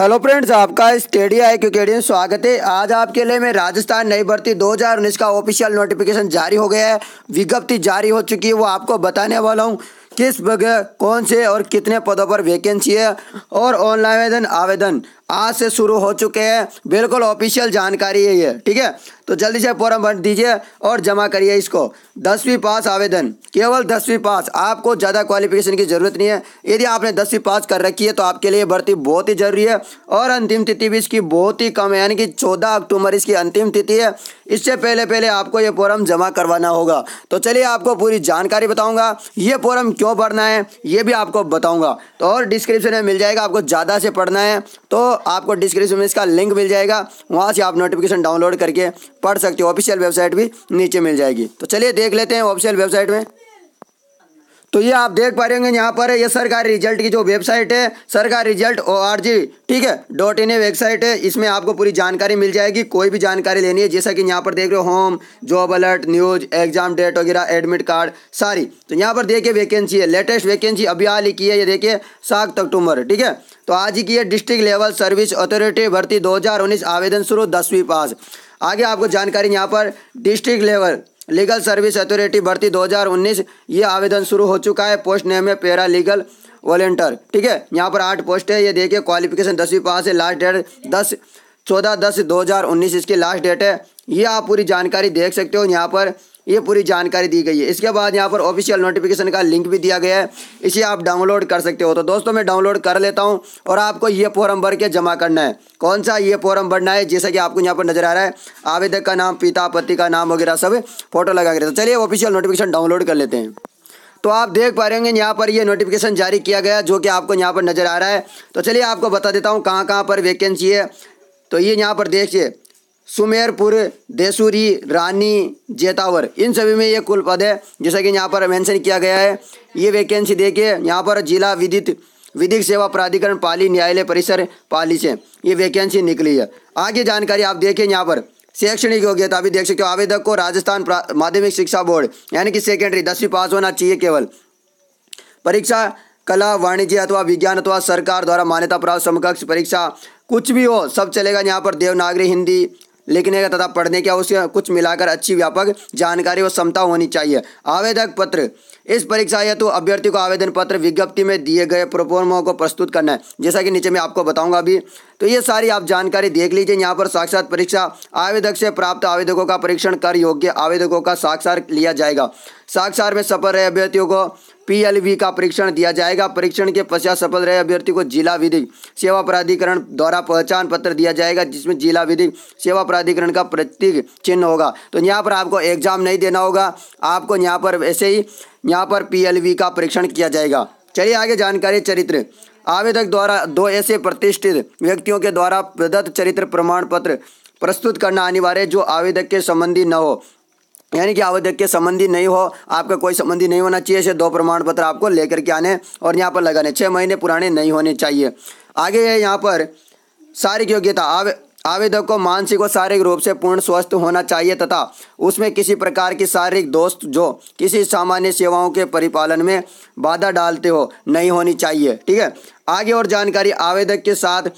hello friends आपका Stadia है स्वागत है आज आपके लिए मैं राजस्थान नई भर्ती 2019 का ऑफिशियल नोटिफिकेशन जारी हो गया है विज्ञप्ति जारी हो चुकी है वो आपको बताने वाला हूँ किस जगह कौन से और कितने पदों पर वैकेंसी है और ऑनलाइन आवेदन आज से शुरू हो चुके हैं बिल्कुल ऑफिशियल जानकारी है ये ठीक है तो जल्दी से फॉर्म भर दीजिए और जमा करिए इसको दसवीं पास आवेदन केवल दसवीं पास आपको ज़्यादा क्वालिफिकेशन की ज़रूरत नहीं है यदि आपने दसवीं पास कर रखी है तो आपके लिए भर्ती बहुत ही ज़रूरी है और अंतिम तिथि भी इसकी बहुत ही कम है यानी कि चौदह अक्टूबर इसकी अंतिम तिथि है इससे पहले पहले आपको ये फॉर्म जमा करवाना होगा तो चलिए आपको पूरी जानकारी बताऊँगा ये फॉर्म क्यों भरना है ये भी आपको बताऊँगा तो और डिस्क्रिप्शन में मिल जाएगा आपको ज़्यादा से पढ़ना है तो आपको डिस्क्रिप्शन में इसका लिंक मिल जाएगा वहाँ से आप नोटिफिकेशन डाउनलोड करके पढ़ सकते हो ऑफिशियल वेबसाइट भी नीचे मिल जाएगी तो चलिए देख लेते हैं ऑफिशियल वेबसाइट में तो ये आप देख पा रहे होंगे यहाँ पर ये सरकारी रिजल्ट की जो वेबसाइट है सरकारी रिजल्ट ओ आर जी ठीक है डॉट इन ए वेबसाइट है इसमें आपको पूरी जानकारी मिल जाएगी कोई भी जानकारी लेनी है जैसा कि यहाँ पर देख रहे हो home job alert news exam date वगैरह एडमिट कार्ड सारी तो यहाँ पर देखिए वैकेंसी है लेटेस्ट वैकेंसी अभी हाल ही की है ये देखिए सात अक्टूबर ठीक है तो आज ही की है डिस्ट्रिक्ट लेवल सर्विस अथॉरिटी भर्ती दो आवेदन शुरू दसवीं पास आगे आपको जानकारी यहाँ पर district level legal service authority भर्ती 2019 ये आवेदन शुरू हो चुका है पोस्ट नेम है पैरा लीगल वॉलेंटियर ठीक है यहाँ पर आठ पोस्ट है ये देखिए क्वालिफिकेशन दसवीं पास है लास्ट डेट दस चौदह दस दो हज़ार उन्नीस इसकी लास्ट डेट है ये आप पूरी जानकारी देख सकते हो यहाँ पर ये पूरी जानकारी दी गई है इसके बाद यहाँ पर ऑफिशियल नोटिफिकेशन का लिंक भी दिया गया है इसे आप डाउनलोड कर सकते हो तो दोस्तों मैं डाउनलोड कर लेता हूँ और आपको ये फॉर्म भर के जमा करना है कौन सा ये फॉर्म भरना है जैसा कि आपको यहाँ पर नजर आ रहा है आवेदक का नाम पिता पति का नाम वगैरह सब फोटो लगा के तो चलिए ऑफिशियल नोटिफिकेशन डाउनलोड कर लेते हैं तो आप देख पा रहे होंगे यहाँ पर ये नोटिफिकेशन जारी किया गया जो कि आपको यहाँ पर नजर आ रहा है तो चलिए आपको बता देता हूँ कहाँ कहाँ पर वैकेंसी है तो ये यहाँ पर देखिए सुमेरपुर देसूरी रानी जेतावर इन सभी में ये कुल पद है जैसा कि यहाँ पर मेंशन किया गया है ये वैकेंसी देखिए यहाँ पर जिला विधित विधिक सेवा प्राधिकरण पाली न्यायालय परिसर पाली से ये वैकेंसी निकली है आगे जानकारी आप देखिए यहाँ पर शैक्षणिक योग्यता अभी देख सकते हो आवेदक को राजस्थान माध्यमिक शिक्षा बोर्ड यानी कि सेकेंडरी दसवीं पास होना चाहिए केवल परीक्षा कला वाणिज्य अथवा विज्ञान अथवा सरकार द्वारा मान्यता प्राप्त समकक्ष परीक्षा कुछ भी हो सब चलेगा यहाँ पर देवनागरी हिंदी लेकिन एक तथा पढ़ने की उसे कुछ मिलाकर अच्छी व्यापक जानकारी व क्षमता होनी चाहिए आवेदक पत्र इस परीक्षा हेतु तो अभ्यर्थी को आवेदन पत्र विज्ञप्ति में दिए गए प्रोफॉर्मों को प्रस्तुत करना है जैसा कि नीचे मैं आपको बताऊंगा अभी तो ये सारी आप जानकारी देख लीजिए यहाँ पर साक्षात परीक्षा आवेदक से प्राप्त आवेदकों का परीक्षण कर योग्य आवेदकों का साक्षार लिया जाएगा साक्षार में सफल रहे अभ्यर्थियों को पीएलवी का परीक्षण दिया जाएगा परीक्षण के पश्चात सफल रहे अभ्यर्थी को जिला विधिक सेवा प्राधिकरण द्वारा पहचान पत्र दिया जाएगा जिसमें जिला विधिक सेवा प्राधिकरण का प्रतीक चिन्ह होगा तो यहाँ पर आपको एग्जाम नहीं देना होगा आपको यहाँ पर ऐसे ही यहाँ पर पीएलवी का परीक्षण किया जाएगा चलिए आगे जानकारी चरित्र आवेदक द्वारा दो ऐसे प्रतिष्ठित व्यक्तियों के द्वारा प्रदत्त चरित्र प्रमाण पत्र प्रस्तुत करना अनिवार्य जो आवेदक के संबंधी न हो यानी कि आवेदक के संबंधी नहीं हो आपका कोई संबंधी नहीं होना चाहिए ऐसे दो प्रमाण पत्र आपको लेकर के आने और यहाँ पर लगाने छः महीने पुराने नहीं होने चाहिए आगे है यहाँ पर सारी योग्यता आवे आवेदक को मानसिक और शारीरिक रूप से पूर्ण स्वस्थ होना चाहिए तथा उसमें किसी प्रकार की शारीरिक दोस्त जो किसी सामान्य सेवाओं के परिपालन में बाधा डालते हो नहीं होनी चाहिए ठीक है आगे और जानकारी आवेदक के साथ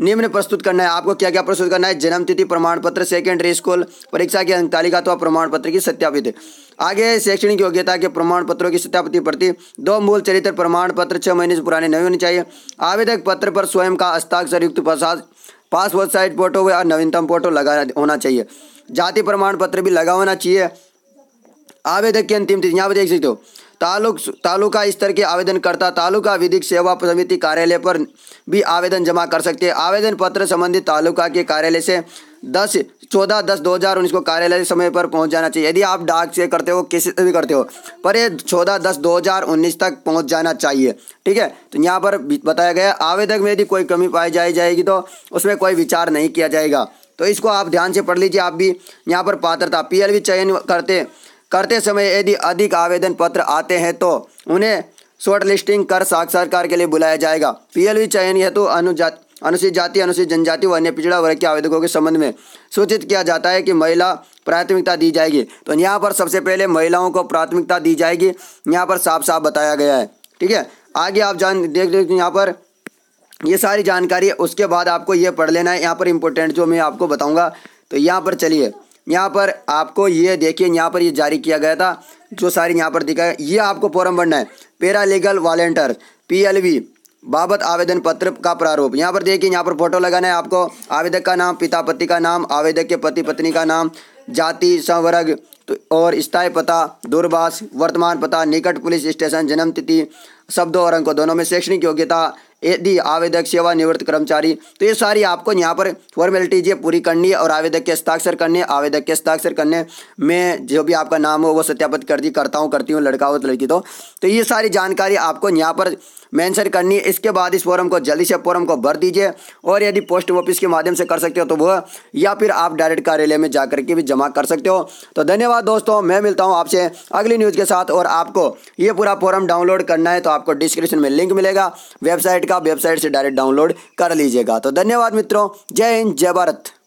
निम्न प्रस्तुत करना है आपको क्या क्या प्रस्तुत करना है जन्म तिथि प्रमाण पत्र सेकेंडरी स्कूल परीक्षा की अंक अथवा प्रमाण पत्र की सत्यापित आगे शैक्षणिक योग्यता के प्रमाण पत्रों की सत्यापति प्रति दो मूल चरित्र प्रमाण पत्र छह महीने से पुराने नहीं होने चाहिए आवेदक पत्र पर स्वयं का हस्ताक्षर युक्त प्रसाद पासपोर्ट साइज फोटो या नवीनतम फोटो लगा होना चाहिए जाति प्रमाण पत्र भी लगा होना चाहिए आवेदक की अंतिम तिथि यहाँ पर देख सकते हो तालुक तालुका स्तर के आवेदनकर्ता तालुका विधिक सेवा समिति कार्यालय पर भी आवेदन जमा कर सकते हैं आवेदन पत्र संबंधित तालुका के कार्यालय से दस चौदह दस दो हज़ार उन्नीस को कार्यालय समय पर पहुंच जाना चाहिए यदि आप डाक से करते हो किसी से भी करते हो पर ये चौदह दस दो हज़ार उन्नीस तक पहुंच जाना चाहिए ठीक है तो यहाँ पर बताया गया आवेदक में यदि कोई कमी पाई जाए जाएगी तो उसमें कोई विचार नहीं किया जाएगा तो इसको आप ध्यान से पढ़ लीजिए आप भी यहाँ पर पात्रता पीएलवी चयन करते करते समय यदि अधिक आवेदन पत्र आते हैं तो उन्हें शॉर्ट लिस्टिंग कर साक्षात्कार के लिए बुलाया जाएगा वी चयन हेतु तो अनुजात अनुसूचित जाति अनुसूचित जनजाति व अन्य पिछड़ा वर्ग के आवेदकों के संबंध में सूचित किया जाता है कि महिला प्राथमिकता दी जाएगी तो यहाँ पर सबसे पहले महिलाओं को प्राथमिकता दी जाएगी यहाँ पर साफ साफ बताया गया है ठीक है आगे आप जान देख देखते यहाँ पर ये सारी जानकारी है उसके बाद आपको ये पढ़ लेना है यहाँ पर इम्पोर्टेंट जो मैं आपको बताऊँगा तो यहाँ पर चलिए यहाँ पर आपको ये देखिए यहाँ पर ये जारी किया गया था जो सारी यहाँ पर दिखाया ये आपको फॉर्म भरना है paralegal volunteer P L V बाबत आवेदन पत्र का प्रारूप यहाँ पर देखिए यहाँ पर फोटो लगाना है आपको आवेदक का नाम पिता पति का नाम आवेदक के पति पत्नी का नाम जाति संवर्ग तो और स्थायी पता दूरभाष वर्तमान पता निकट पुलिस स्टेशन जन्म तिथि शब्दों और अंकों दोनों में शैक्षणिक योग्यता यदि आवेदक सेवा निवृत्त कर्मचारी तो ये सारी आपको यहाँ पर फॉर्मेलिटीज पूरी करनी है और आवेदक के हस्ताक्षर करने आवेदक के हस्ताक्षर करने में जो भी आपका नाम हो वो सत्यापित कर दी करता हूँ करती हूँ लड़का हो लड़की तो, तो ये सारी जानकारी आपको यहाँ पर मेंशन करनी है इसके बाद इस फॉर्म को जल्दी से फॉर्म को भर दीजिए और यदि पोस्ट ऑफिस के माध्यम से कर सकते हो तो वह या फिर आप डायरेक्ट कार्यालय में जा करके भी जमा कर सकते हो तो धन्यवाद दोस्तों मैं मिलता हूँ आपसे अगली न्यूज़ के साथ और आपको ये पूरा फॉर्म डाउनलोड करना है तो आपको डिस्क्रिप्शन में लिंक मिलेगा वेबसाइट का वेबसाइट से डायरेक्ट डाउनलोड कर लीजिएगा तो धन्यवाद मित्रों जय हिंद जय भारत